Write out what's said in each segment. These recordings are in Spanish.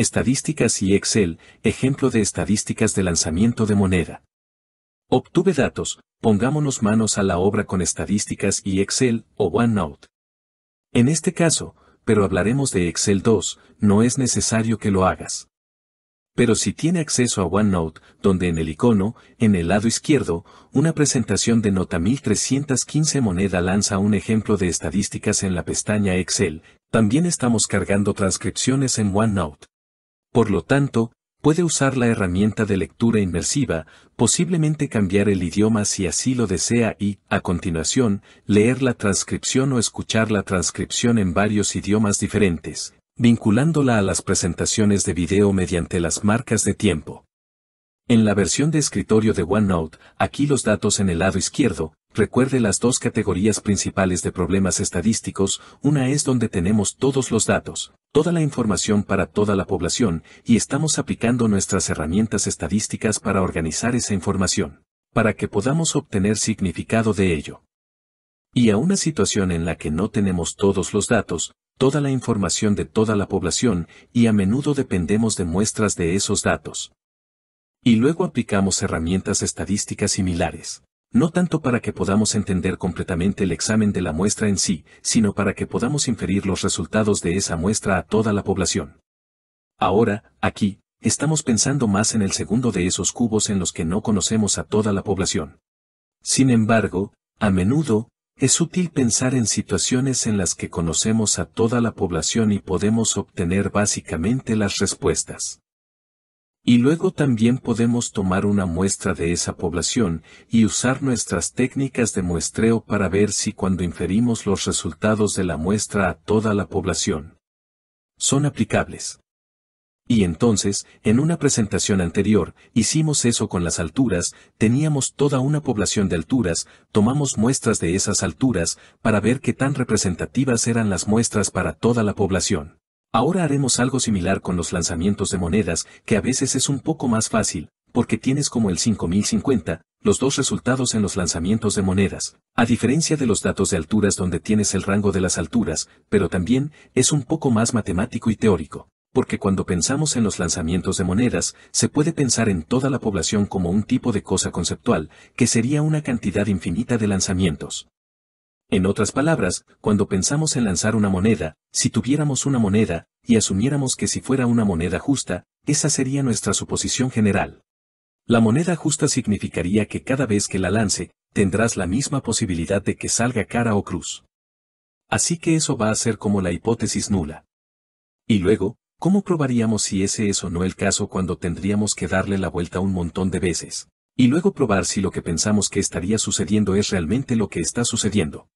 Estadísticas y Excel, ejemplo de estadísticas de lanzamiento de moneda. Obtuve datos, pongámonos manos a la obra con estadísticas y Excel o OneNote. En este caso, pero hablaremos de Excel 2, no es necesario que lo hagas. Pero si tiene acceso a OneNote, donde en el icono, en el lado izquierdo, una presentación de nota 1315 moneda lanza un ejemplo de estadísticas en la pestaña Excel, también estamos cargando transcripciones en OneNote. Por lo tanto, puede usar la herramienta de lectura inmersiva, posiblemente cambiar el idioma si así lo desea y, a continuación, leer la transcripción o escuchar la transcripción en varios idiomas diferentes, vinculándola a las presentaciones de video mediante las marcas de tiempo. En la versión de escritorio de OneNote, aquí los datos en el lado izquierdo, Recuerde las dos categorías principales de problemas estadísticos, una es donde tenemos todos los datos, toda la información para toda la población, y estamos aplicando nuestras herramientas estadísticas para organizar esa información, para que podamos obtener significado de ello. Y a una situación en la que no tenemos todos los datos, toda la información de toda la población, y a menudo dependemos de muestras de esos datos. Y luego aplicamos herramientas estadísticas similares no tanto para que podamos entender completamente el examen de la muestra en sí, sino para que podamos inferir los resultados de esa muestra a toda la población. Ahora, aquí, estamos pensando más en el segundo de esos cubos en los que no conocemos a toda la población. Sin embargo, a menudo, es útil pensar en situaciones en las que conocemos a toda la población y podemos obtener básicamente las respuestas. Y luego también podemos tomar una muestra de esa población y usar nuestras técnicas de muestreo para ver si cuando inferimos los resultados de la muestra a toda la población son aplicables. Y entonces, en una presentación anterior, hicimos eso con las alturas, teníamos toda una población de alturas, tomamos muestras de esas alturas, para ver qué tan representativas eran las muestras para toda la población. Ahora haremos algo similar con los lanzamientos de monedas, que a veces es un poco más fácil, porque tienes como el 5050, los dos resultados en los lanzamientos de monedas, a diferencia de los datos de alturas donde tienes el rango de las alturas, pero también es un poco más matemático y teórico, porque cuando pensamos en los lanzamientos de monedas, se puede pensar en toda la población como un tipo de cosa conceptual, que sería una cantidad infinita de lanzamientos. En otras palabras, cuando pensamos en lanzar una moneda, si tuviéramos una moneda, y asumiéramos que si fuera una moneda justa, esa sería nuestra suposición general. La moneda justa significaría que cada vez que la lance, tendrás la misma posibilidad de que salga cara o cruz. Así que eso va a ser como la hipótesis nula. Y luego, ¿cómo probaríamos si ese es o no el caso cuando tendríamos que darle la vuelta un montón de veces? Y luego probar si lo que pensamos que estaría sucediendo es realmente lo que está sucediendo.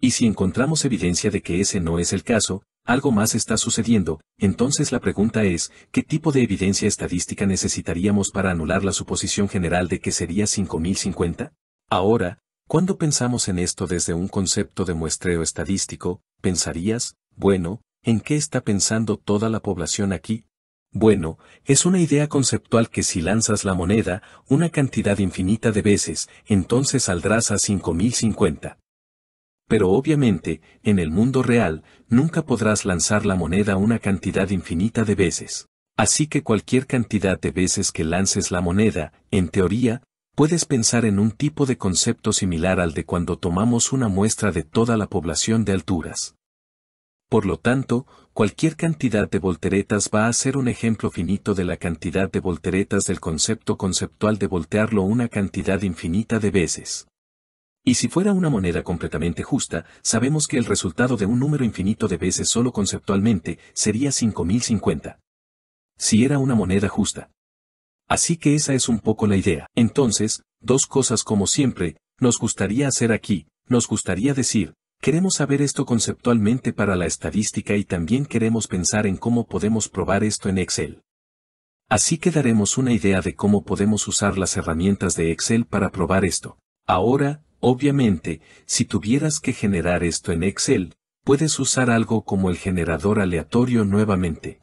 Y si encontramos evidencia de que ese no es el caso, algo más está sucediendo, entonces la pregunta es, ¿qué tipo de evidencia estadística necesitaríamos para anular la suposición general de que sería 5050? Ahora, cuando pensamos en esto desde un concepto de muestreo estadístico, pensarías, bueno, ¿en qué está pensando toda la población aquí? Bueno, es una idea conceptual que si lanzas la moneda una cantidad infinita de veces, entonces saldrás a 5050. Pero obviamente, en el mundo real, nunca podrás lanzar la moneda una cantidad infinita de veces. Así que cualquier cantidad de veces que lances la moneda, en teoría, puedes pensar en un tipo de concepto similar al de cuando tomamos una muestra de toda la población de alturas. Por lo tanto, cualquier cantidad de volteretas va a ser un ejemplo finito de la cantidad de volteretas del concepto conceptual de voltearlo una cantidad infinita de veces. Y si fuera una moneda completamente justa, sabemos que el resultado de un número infinito de veces solo conceptualmente sería 5050. Si era una moneda justa. Así que esa es un poco la idea. Entonces, dos cosas como siempre, nos gustaría hacer aquí, nos gustaría decir, queremos saber esto conceptualmente para la estadística y también queremos pensar en cómo podemos probar esto en Excel. Así que daremos una idea de cómo podemos usar las herramientas de Excel para probar esto. Ahora, Obviamente, si tuvieras que generar esto en Excel, puedes usar algo como el generador aleatorio nuevamente.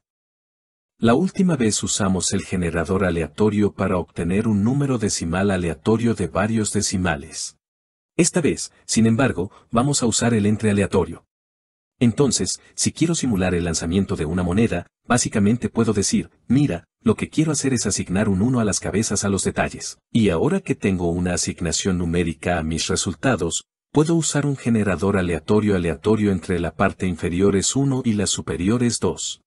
La última vez usamos el generador aleatorio para obtener un número decimal aleatorio de varios decimales. Esta vez, sin embargo, vamos a usar el entre aleatorio. Entonces, si quiero simular el lanzamiento de una moneda, básicamente puedo decir, mira, lo que quiero hacer es asignar un 1 a las cabezas a los detalles. Y ahora que tengo una asignación numérica a mis resultados, puedo usar un generador aleatorio aleatorio entre la parte inferior es 1 y la superior es 2.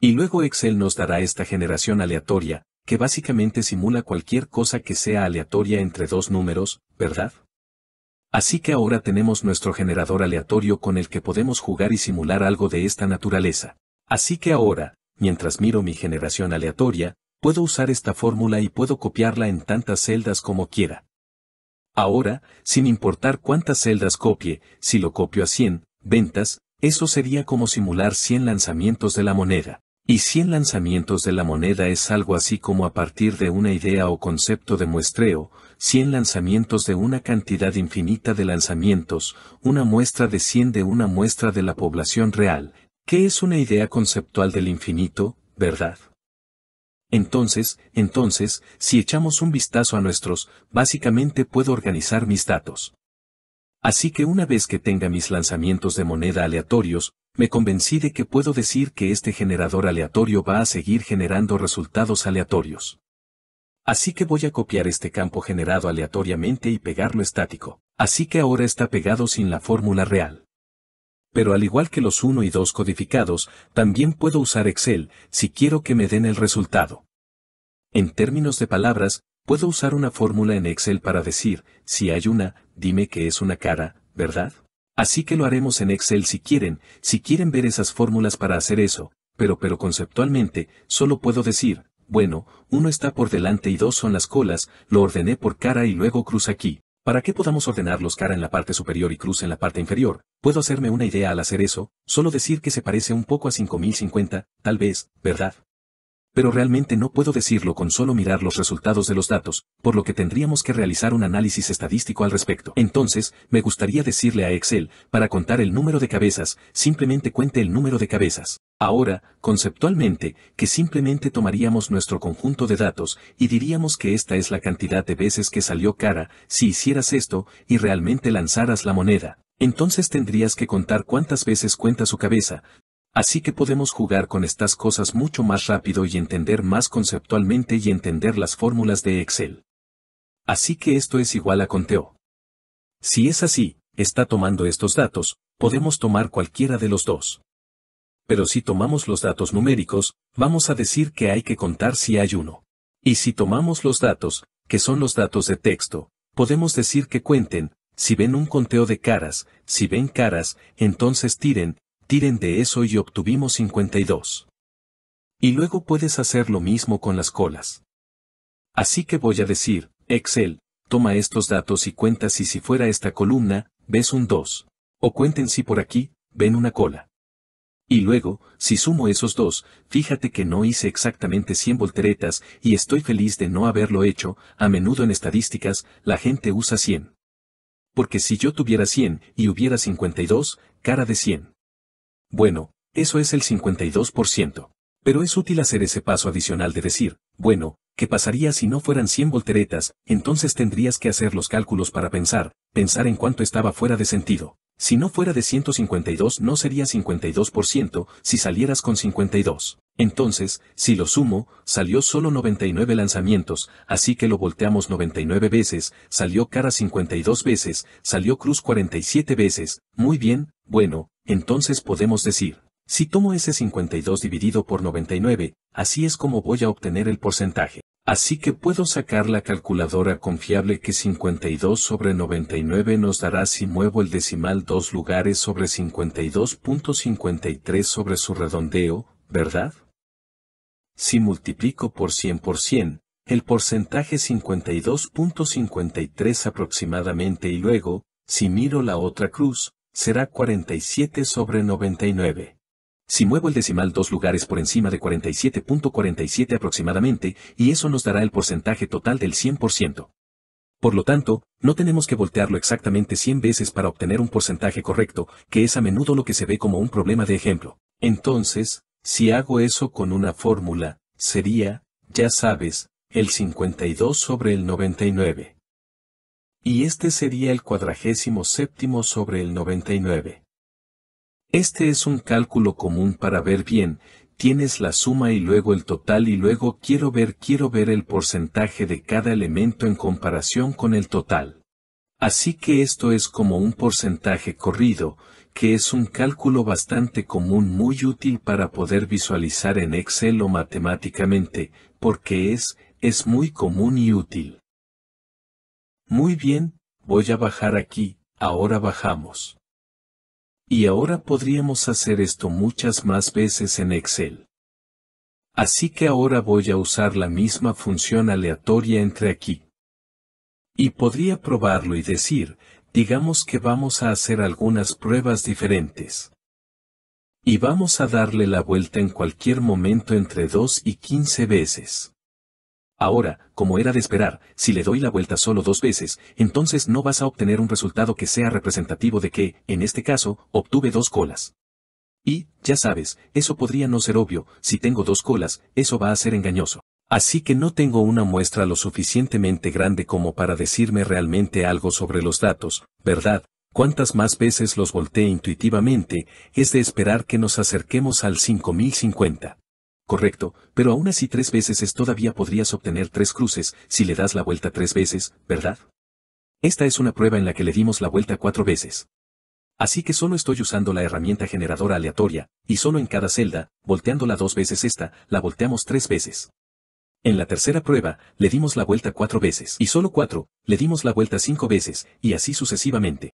Y luego Excel nos dará esta generación aleatoria, que básicamente simula cualquier cosa que sea aleatoria entre dos números, ¿verdad? Así que ahora tenemos nuestro generador aleatorio con el que podemos jugar y simular algo de esta naturaleza. Así que ahora, mientras miro mi generación aleatoria, puedo usar esta fórmula y puedo copiarla en tantas celdas como quiera. Ahora, sin importar cuántas celdas copie, si lo copio a 100, ventas, eso sería como simular 100 lanzamientos de la moneda. Y 100 lanzamientos de la moneda es algo así como a partir de una idea o concepto de muestreo, 100 lanzamientos de una cantidad infinita de lanzamientos, una muestra de 100 de una muestra de la población real, que es una idea conceptual del infinito, ¿verdad? Entonces, entonces, si echamos un vistazo a nuestros, básicamente puedo organizar mis datos. Así que una vez que tenga mis lanzamientos de moneda aleatorios, me convencí de que puedo decir que este generador aleatorio va a seguir generando resultados aleatorios. Así que voy a copiar este campo generado aleatoriamente y pegarlo estático. Así que ahora está pegado sin la fórmula real. Pero al igual que los 1 y 2 codificados, también puedo usar Excel si quiero que me den el resultado. En términos de palabras, puedo usar una fórmula en Excel para decir, si hay una, dime que es una cara, ¿verdad? Así que lo haremos en Excel si quieren, si quieren ver esas fórmulas para hacer eso, pero pero conceptualmente, solo puedo decir, bueno, uno está por delante y dos son las colas, lo ordené por cara y luego cruz aquí. Para qué podamos ordenarlos cara en la parte superior y cruz en la parte inferior, puedo hacerme una idea al hacer eso, solo decir que se parece un poco a 5050, tal vez, ¿verdad? pero realmente no puedo decirlo con solo mirar los resultados de los datos, por lo que tendríamos que realizar un análisis estadístico al respecto. Entonces, me gustaría decirle a Excel, para contar el número de cabezas, simplemente cuente el número de cabezas. Ahora, conceptualmente, que simplemente tomaríamos nuestro conjunto de datos y diríamos que esta es la cantidad de veces que salió cara si hicieras esto y realmente lanzaras la moneda. Entonces tendrías que contar cuántas veces cuenta su cabeza, Así que podemos jugar con estas cosas mucho más rápido y entender más conceptualmente y entender las fórmulas de Excel. Así que esto es igual a conteo. Si es así, está tomando estos datos, podemos tomar cualquiera de los dos. Pero si tomamos los datos numéricos, vamos a decir que hay que contar si hay uno. Y si tomamos los datos, que son los datos de texto, podemos decir que cuenten, si ven un conteo de caras, si ven caras, entonces tiren, tiren de eso y obtuvimos 52. Y luego puedes hacer lo mismo con las colas. Así que voy a decir, Excel, toma estos datos y cuenta si si fuera esta columna, ves un 2. O cuenten si por aquí, ven una cola. Y luego, si sumo esos dos, fíjate que no hice exactamente 100 volteretas y estoy feliz de no haberlo hecho, a menudo en estadísticas, la gente usa 100. Porque si yo tuviera 100 y hubiera 52, cara de 100. Bueno, eso es el 52%. Pero es útil hacer ese paso adicional de decir, bueno, ¿qué pasaría si no fueran 100 volteretas? Entonces tendrías que hacer los cálculos para pensar, pensar en cuánto estaba fuera de sentido. Si no fuera de 152 no sería 52%, si salieras con 52. Entonces, si lo sumo, salió solo 99 lanzamientos, así que lo volteamos 99 veces, salió cara 52 veces, salió cruz 47 veces, muy bien, bueno, entonces podemos decir, si tomo ese 52 dividido por 99, así es como voy a obtener el porcentaje. Así que puedo sacar la calculadora confiable que 52 sobre 99 nos dará si muevo el decimal dos lugares sobre 52.53 sobre su redondeo, ¿verdad? si multiplico por 100 por el porcentaje 52.53 aproximadamente y luego, si miro la otra cruz, será 47 sobre 99. Si muevo el decimal dos lugares por encima de 47.47 aproximadamente, y eso nos dará el porcentaje total del 100%. Por lo tanto, no tenemos que voltearlo exactamente 100 veces para obtener un porcentaje correcto, que es a menudo lo que se ve como un problema de ejemplo. Entonces, si hago eso con una fórmula, sería, ya sabes, el 52 sobre el 99. Y este sería el cuadragésimo séptimo sobre el 99. Este es un cálculo común para ver bien, tienes la suma y luego el total y luego quiero ver quiero ver el porcentaje de cada elemento en comparación con el total. Así que esto es como un porcentaje corrido, que es un cálculo bastante común muy útil para poder visualizar en Excel o matemáticamente, porque es, es muy común y útil. Muy bien, voy a bajar aquí, ahora bajamos. Y ahora podríamos hacer esto muchas más veces en Excel. Así que ahora voy a usar la misma función aleatoria entre aquí. Y podría probarlo y decir, digamos que vamos a hacer algunas pruebas diferentes. Y vamos a darle la vuelta en cualquier momento entre 2 y 15 veces. Ahora, como era de esperar, si le doy la vuelta solo dos veces, entonces no vas a obtener un resultado que sea representativo de que, en este caso, obtuve dos colas. Y, ya sabes, eso podría no ser obvio, si tengo dos colas, eso va a ser engañoso. Así que no tengo una muestra lo suficientemente grande como para decirme realmente algo sobre los datos, ¿verdad? Cuantas más veces los volteé intuitivamente, es de esperar que nos acerquemos al 5050. Correcto, pero aún así tres veces es todavía podrías obtener tres cruces si le das la vuelta tres veces, ¿verdad? Esta es una prueba en la que le dimos la vuelta cuatro veces. Así que solo estoy usando la herramienta generadora aleatoria, y solo en cada celda, volteándola dos veces esta, la volteamos tres veces. En la tercera prueba, le dimos la vuelta cuatro veces y solo cuatro, le dimos la vuelta cinco veces, y así sucesivamente.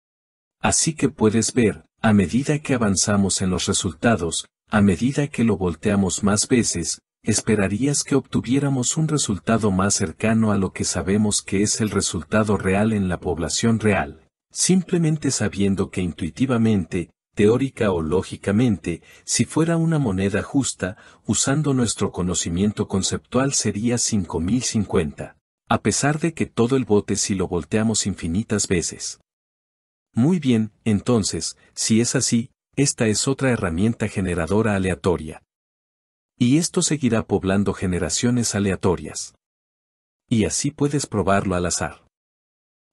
Así que puedes ver, a medida que avanzamos en los resultados, a medida que lo volteamos más veces, esperarías que obtuviéramos un resultado más cercano a lo que sabemos que es el resultado real en la población real, simplemente sabiendo que intuitivamente, teórica o lógicamente, si fuera una moneda justa, usando nuestro conocimiento conceptual sería 5050, a pesar de que todo el bote si lo volteamos infinitas veces. Muy bien, entonces, si es así, esta es otra herramienta generadora aleatoria. Y esto seguirá poblando generaciones aleatorias. Y así puedes probarlo al azar.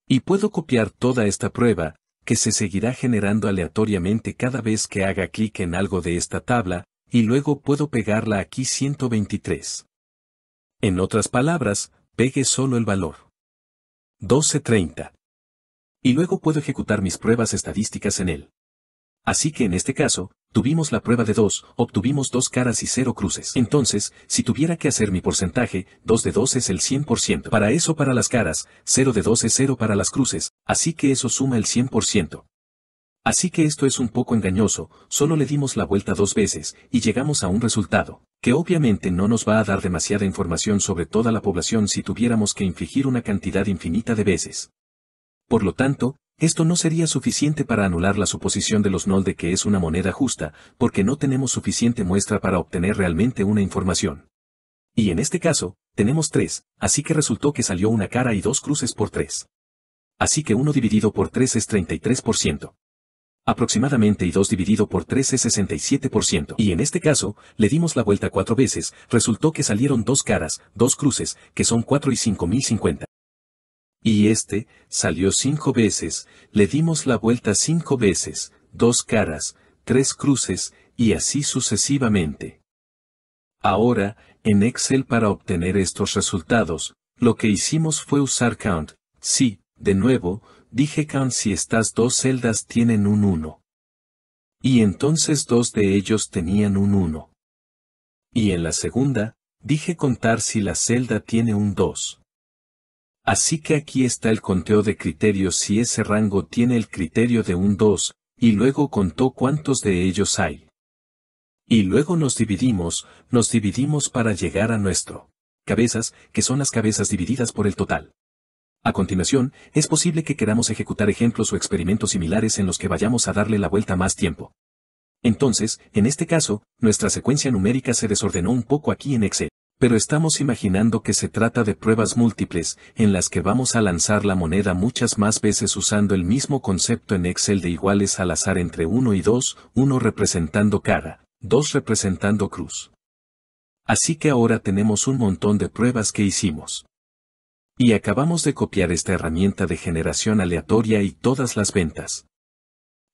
Y puedo copiar toda esta prueba, que se seguirá generando aleatoriamente cada vez que haga clic en algo de esta tabla, y luego puedo pegarla aquí 123. En otras palabras, pegue solo el valor. 1230. Y luego puedo ejecutar mis pruebas estadísticas en él. Así que en este caso, Tuvimos la prueba de dos, obtuvimos dos caras y cero cruces. Entonces, si tuviera que hacer mi porcentaje, 2 de 2 es el 100%. Para eso para las caras, 0 de 2 es 0 para las cruces, así que eso suma el 100%. Así que esto es un poco engañoso, solo le dimos la vuelta dos veces, y llegamos a un resultado, que obviamente no nos va a dar demasiada información sobre toda la población si tuviéramos que infligir una cantidad infinita de veces. Por lo tanto, esto no sería suficiente para anular la suposición de los NOL de que es una moneda justa, porque no tenemos suficiente muestra para obtener realmente una información. Y en este caso, tenemos tres, así que resultó que salió una cara y dos cruces por tres. Así que 1 dividido por 3 es 33%. Aproximadamente y 2 dividido por 3 es 67%. Y en este caso, le dimos la vuelta cuatro veces, resultó que salieron dos caras, dos cruces, que son 4 y 5050 y este, salió cinco veces, le dimos la vuelta cinco veces, dos caras, tres cruces, y así sucesivamente. Ahora, en Excel para obtener estos resultados, lo que hicimos fue usar count, sí, de nuevo, dije count si estas dos celdas tienen un 1. Y entonces dos de ellos tenían un 1. Y en la segunda, dije contar si la celda tiene un 2. Así que aquí está el conteo de criterios si ese rango tiene el criterio de un 2, y luego contó cuántos de ellos hay. Y luego nos dividimos, nos dividimos para llegar a nuestro. Cabezas, que son las cabezas divididas por el total. A continuación, es posible que queramos ejecutar ejemplos o experimentos similares en los que vayamos a darle la vuelta más tiempo. Entonces, en este caso, nuestra secuencia numérica se desordenó un poco aquí en Excel pero estamos imaginando que se trata de pruebas múltiples, en las que vamos a lanzar la moneda muchas más veces usando el mismo concepto en Excel de iguales al azar entre 1 y 2, 1 representando cara, 2 representando cruz. Así que ahora tenemos un montón de pruebas que hicimos. Y acabamos de copiar esta herramienta de generación aleatoria y todas las ventas.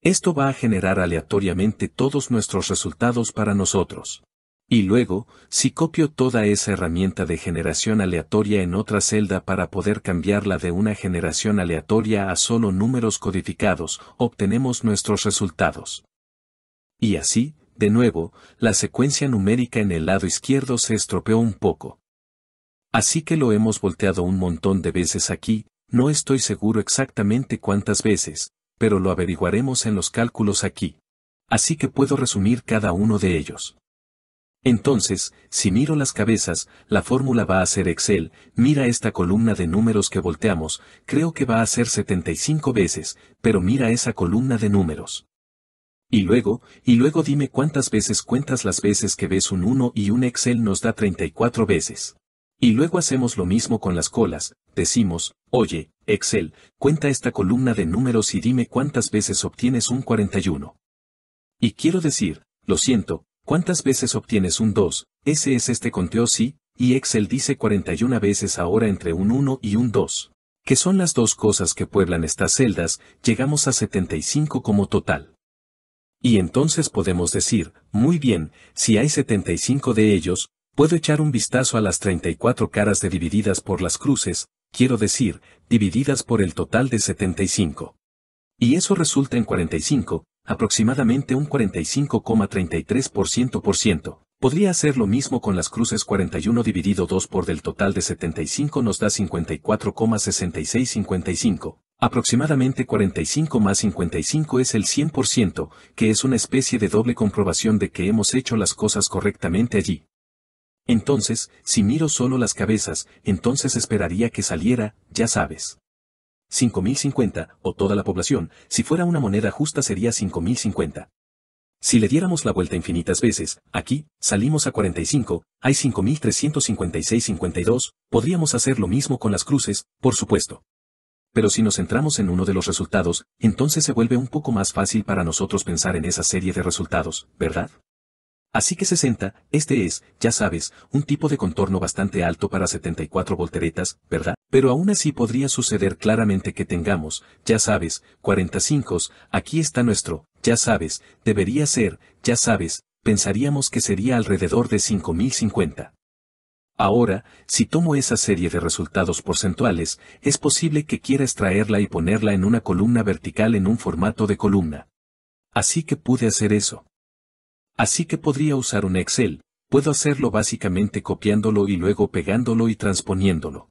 Esto va a generar aleatoriamente todos nuestros resultados para nosotros. Y luego, si copio toda esa herramienta de generación aleatoria en otra celda para poder cambiarla de una generación aleatoria a solo números codificados, obtenemos nuestros resultados. Y así, de nuevo, la secuencia numérica en el lado izquierdo se estropeó un poco. Así que lo hemos volteado un montón de veces aquí, no estoy seguro exactamente cuántas veces, pero lo averiguaremos en los cálculos aquí. Así que puedo resumir cada uno de ellos. Entonces, si miro las cabezas, la fórmula va a ser Excel, mira esta columna de números que volteamos, creo que va a ser 75 veces, pero mira esa columna de números. Y luego, y luego dime cuántas veces cuentas las veces que ves un 1 y un Excel nos da 34 veces. Y luego hacemos lo mismo con las colas, decimos, oye, Excel, cuenta esta columna de números y dime cuántas veces obtienes un 41. Y quiero decir, lo siento, ¿Cuántas veces obtienes un 2? Ese es este conteo sí, y Excel dice 41 veces ahora entre un 1 y un 2. Que son las dos cosas que pueblan estas celdas, llegamos a 75 como total. Y entonces podemos decir, muy bien, si hay 75 de ellos, puedo echar un vistazo a las 34 caras de divididas por las cruces, quiero decir, divididas por el total de 75. Y eso resulta en 45, aproximadamente un 45,33% por ciento. Podría hacer lo mismo con las cruces 41 dividido 2 por del total de 75 nos da 54,6655. Aproximadamente 45 más 55 es el 100%, que es una especie de doble comprobación de que hemos hecho las cosas correctamente allí. Entonces, si miro solo las cabezas, entonces esperaría que saliera, ya sabes. 5.050, o toda la población, si fuera una moneda justa sería 5.050. Si le diéramos la vuelta infinitas veces, aquí, salimos a 45, hay 5.356,52, podríamos hacer lo mismo con las cruces, por supuesto. Pero si nos centramos en uno de los resultados, entonces se vuelve un poco más fácil para nosotros pensar en esa serie de resultados, ¿verdad? Así que 60, este es, ya sabes, un tipo de contorno bastante alto para 74 volteretas, ¿verdad? Pero aún así podría suceder claramente que tengamos, ya sabes, 45, aquí está nuestro, ya sabes, debería ser, ya sabes, pensaríamos que sería alrededor de 5050. Ahora, si tomo esa serie de resultados porcentuales, es posible que quieras extraerla y ponerla en una columna vertical en un formato de columna. Así que pude hacer eso. Así que podría usar un Excel, puedo hacerlo básicamente copiándolo y luego pegándolo y transponiéndolo.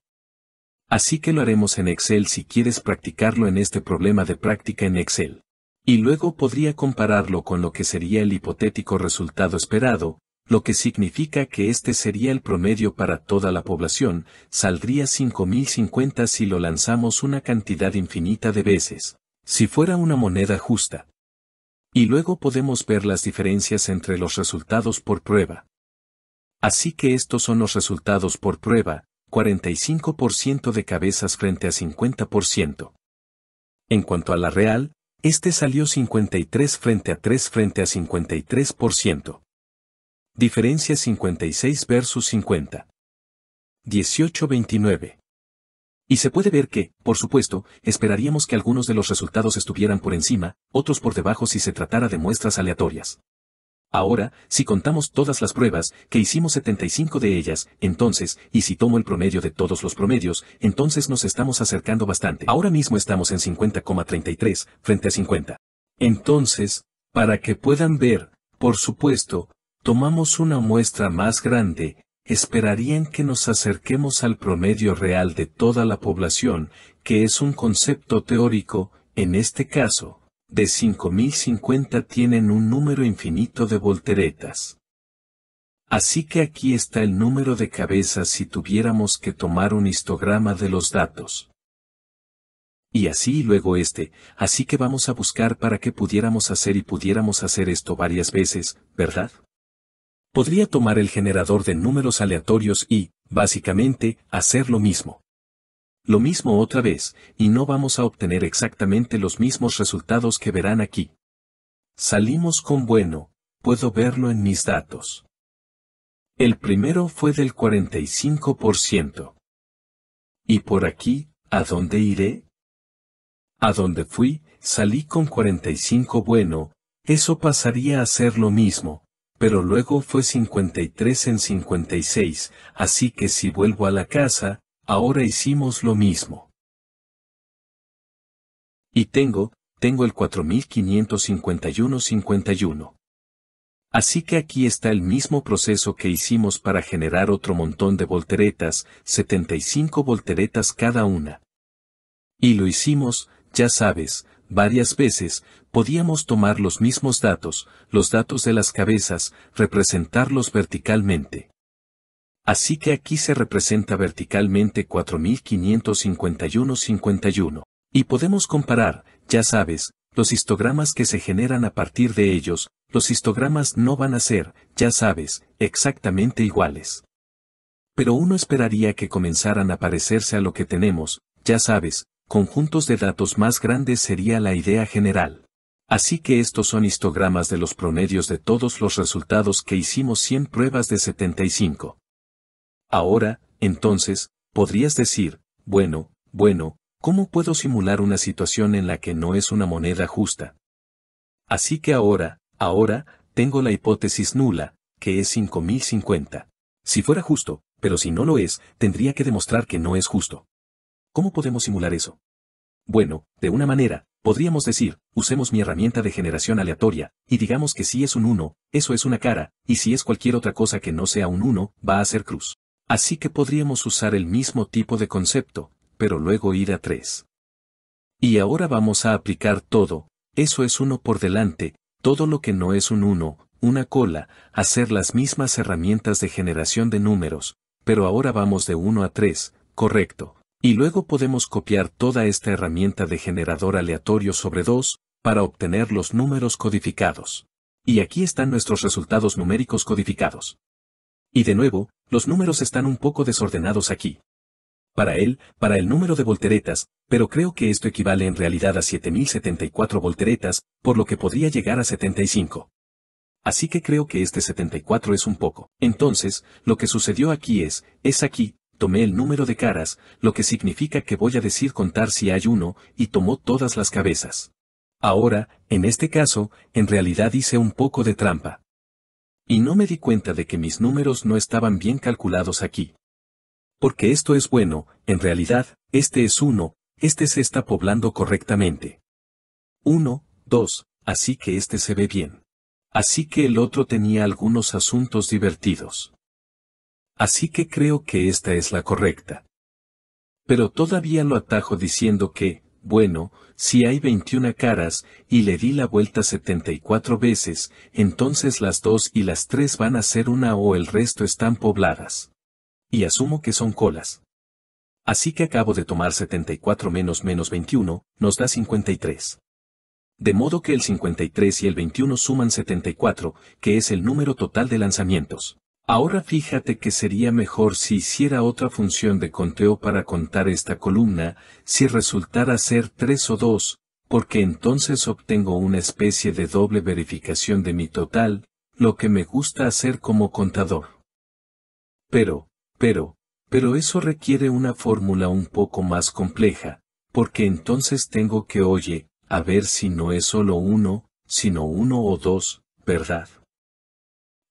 Así que lo haremos en Excel si quieres practicarlo en este problema de práctica en Excel. Y luego podría compararlo con lo que sería el hipotético resultado esperado, lo que significa que este sería el promedio para toda la población, saldría 5050 si lo lanzamos una cantidad infinita de veces. Si fuera una moneda justa, y luego podemos ver las diferencias entre los resultados por prueba. Así que estos son los resultados por prueba, 45% de cabezas frente a 50%. En cuanto a la real, este salió 53 frente a 3 frente a 53%. Diferencia 56 versus 50. 18-29. Y se puede ver que, por supuesto, esperaríamos que algunos de los resultados estuvieran por encima, otros por debajo si se tratara de muestras aleatorias. Ahora, si contamos todas las pruebas, que hicimos 75 de ellas, entonces, y si tomo el promedio de todos los promedios, entonces nos estamos acercando bastante. Ahora mismo estamos en 50,33, frente a 50. Entonces, para que puedan ver, por supuesto, tomamos una muestra más grande, esperarían que nos acerquemos al promedio real de toda la población, que es un concepto teórico, en este caso, de 5.050 tienen un número infinito de volteretas. Así que aquí está el número de cabezas si tuviéramos que tomar un histograma de los datos. Y así y luego este, así que vamos a buscar para que pudiéramos hacer y pudiéramos hacer esto varias veces, ¿verdad? podría tomar el generador de números aleatorios y, básicamente, hacer lo mismo. Lo mismo otra vez, y no vamos a obtener exactamente los mismos resultados que verán aquí. Salimos con bueno, puedo verlo en mis datos. El primero fue del 45%. Y por aquí, ¿a dónde iré? A dónde fui, salí con 45 bueno, eso pasaría a ser lo mismo, pero luego fue 53 en 56, así que si vuelvo a la casa, ahora hicimos lo mismo. Y tengo, tengo el 4551-51. Así que aquí está el mismo proceso que hicimos para generar otro montón de volteretas, 75 volteretas cada una. Y lo hicimos, ya sabes, varias veces, podíamos tomar los mismos datos, los datos de las cabezas, representarlos verticalmente. Así que aquí se representa verticalmente 4551-51, y podemos comparar, ya sabes, los histogramas que se generan a partir de ellos, los histogramas no van a ser, ya sabes, exactamente iguales. Pero uno esperaría que comenzaran a parecerse a lo que tenemos, ya sabes, conjuntos de datos más grandes sería la idea general. Así que estos son histogramas de los promedios de todos los resultados que hicimos 100 pruebas de 75. Ahora, entonces, podrías decir, bueno, bueno, ¿cómo puedo simular una situación en la que no es una moneda justa? Así que ahora, ahora, tengo la hipótesis nula, que es 5050. Si fuera justo, pero si no lo es, tendría que demostrar que no es justo. ¿Cómo podemos simular eso? Bueno, de una manera, podríamos decir, usemos mi herramienta de generación aleatoria, y digamos que si es un 1, eso es una cara, y si es cualquier otra cosa que no sea un 1, va a ser cruz. Así que podríamos usar el mismo tipo de concepto, pero luego ir a 3. Y ahora vamos a aplicar todo, eso es uno por delante, todo lo que no es un 1, una cola, hacer las mismas herramientas de generación de números, pero ahora vamos de 1 a 3, correcto, y luego podemos copiar toda esta herramienta de generador aleatorio sobre 2, para obtener los números codificados. Y aquí están nuestros resultados numéricos codificados. Y de nuevo, los números están un poco desordenados aquí. Para él, para el número de volteretas, pero creo que esto equivale en realidad a 7074 volteretas, por lo que podría llegar a 75. Así que creo que este 74 es un poco. Entonces, lo que sucedió aquí es, es aquí, tomé el número de caras, lo que significa que voy a decir contar si hay uno, y tomó todas las cabezas. Ahora, en este caso, en realidad hice un poco de trampa. Y no me di cuenta de que mis números no estaban bien calculados aquí. Porque esto es bueno, en realidad, este es uno, este se está poblando correctamente. Uno, dos, así que este se ve bien. Así que el otro tenía algunos asuntos divertidos. Así que creo que esta es la correcta. Pero todavía lo atajo diciendo que, bueno, si hay 21 caras, y le di la vuelta 74 veces, entonces las dos y las tres van a ser una o el resto están pobladas. Y asumo que son colas. Así que acabo de tomar 74 menos menos 21, nos da 53. De modo que el 53 y el 21 suman 74, que es el número total de lanzamientos. Ahora fíjate que sería mejor si hiciera otra función de conteo para contar esta columna, si resultara ser tres o dos, porque entonces obtengo una especie de doble verificación de mi total, lo que me gusta hacer como contador. Pero, pero, pero eso requiere una fórmula un poco más compleja, porque entonces tengo que oye, a ver si no es solo uno, sino uno o dos, ¿verdad?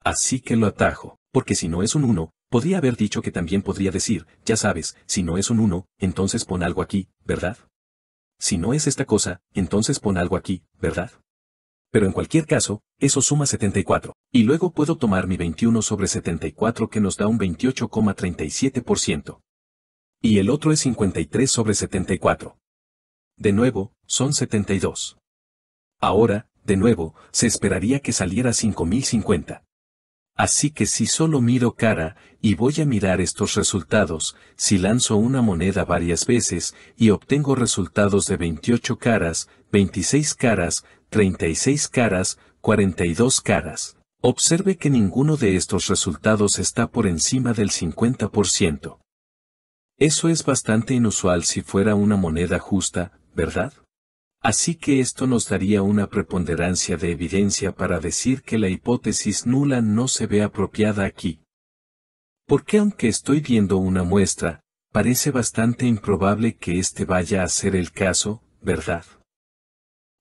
Así que lo atajo porque si no es un 1, podría haber dicho que también podría decir, ya sabes, si no es un 1, entonces pon algo aquí, ¿verdad? Si no es esta cosa, entonces pon algo aquí, ¿verdad? Pero en cualquier caso, eso suma 74, y luego puedo tomar mi 21 sobre 74 que nos da un 28,37%. Y el otro es 53 sobre 74. De nuevo, son 72. Ahora, de nuevo, se esperaría que saliera 5050. Así que si solo miro cara, y voy a mirar estos resultados, si lanzo una moneda varias veces, y obtengo resultados de 28 caras, 26 caras, 36 caras, 42 caras. Observe que ninguno de estos resultados está por encima del 50%. Eso es bastante inusual si fuera una moneda justa, ¿verdad? Así que esto nos daría una preponderancia de evidencia para decir que la hipótesis nula no se ve apropiada aquí. Porque aunque estoy viendo una muestra, parece bastante improbable que este vaya a ser el caso, ¿verdad?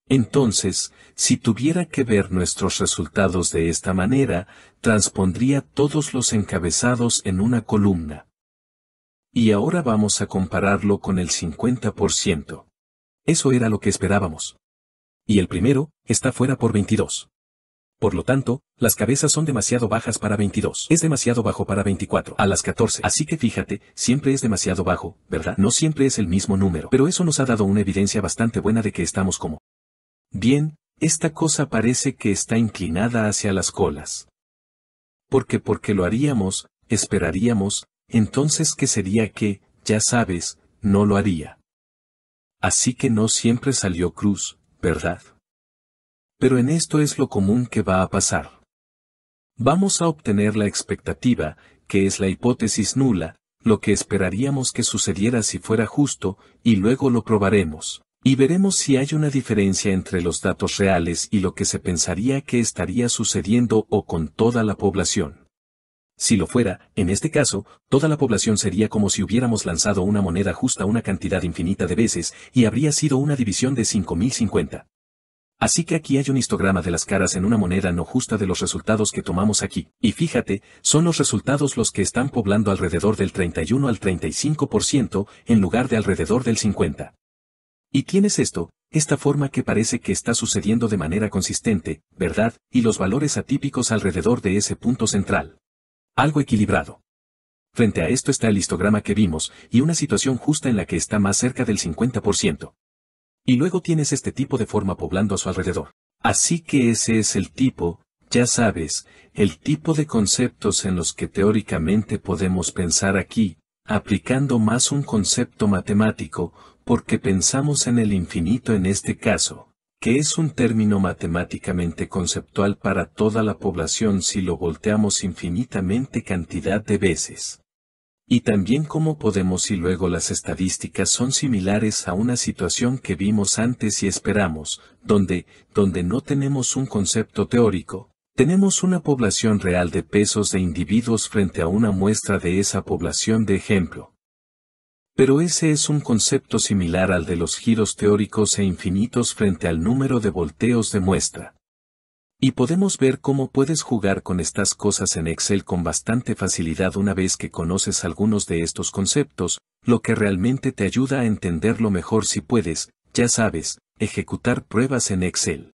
Entonces, si tuviera que ver nuestros resultados de esta manera, transpondría todos los encabezados en una columna. Y ahora vamos a compararlo con el 50%. Eso era lo que esperábamos. Y el primero, está fuera por 22. Por lo tanto, las cabezas son demasiado bajas para 22. Es demasiado bajo para 24. A las 14. Así que fíjate, siempre es demasiado bajo, ¿verdad? No siempre es el mismo número. Pero eso nos ha dado una evidencia bastante buena de que estamos como. Bien, esta cosa parece que está inclinada hacia las colas. Porque porque lo haríamos, esperaríamos, entonces ¿qué sería que, ya sabes, no lo haría. Así que no siempre salió cruz, ¿verdad? Pero en esto es lo común que va a pasar. Vamos a obtener la expectativa, que es la hipótesis nula, lo que esperaríamos que sucediera si fuera justo, y luego lo probaremos. Y veremos si hay una diferencia entre los datos reales y lo que se pensaría que estaría sucediendo o con toda la población. Si lo fuera, en este caso, toda la población sería como si hubiéramos lanzado una moneda justa una cantidad infinita de veces y habría sido una división de 5050. Así que aquí hay un histograma de las caras en una moneda no justa de los resultados que tomamos aquí. Y fíjate, son los resultados los que están poblando alrededor del 31 al 35% en lugar de alrededor del 50%. Y tienes esto, esta forma que parece que está sucediendo de manera consistente, ¿verdad? Y los valores atípicos alrededor de ese punto central. Algo equilibrado. Frente a esto está el histograma que vimos, y una situación justa en la que está más cerca del 50%. Y luego tienes este tipo de forma poblando a su alrededor. Así que ese es el tipo, ya sabes, el tipo de conceptos en los que teóricamente podemos pensar aquí, aplicando más un concepto matemático, porque pensamos en el infinito en este caso que es un término matemáticamente conceptual para toda la población si lo volteamos infinitamente cantidad de veces. Y también cómo podemos si luego las estadísticas son similares a una situación que vimos antes y esperamos, donde, donde no tenemos un concepto teórico, tenemos una población real de pesos de individuos frente a una muestra de esa población de ejemplo. Pero ese es un concepto similar al de los giros teóricos e infinitos frente al número de volteos de muestra. Y podemos ver cómo puedes jugar con estas cosas en Excel con bastante facilidad una vez que conoces algunos de estos conceptos, lo que realmente te ayuda a entenderlo mejor si puedes, ya sabes, ejecutar pruebas en Excel.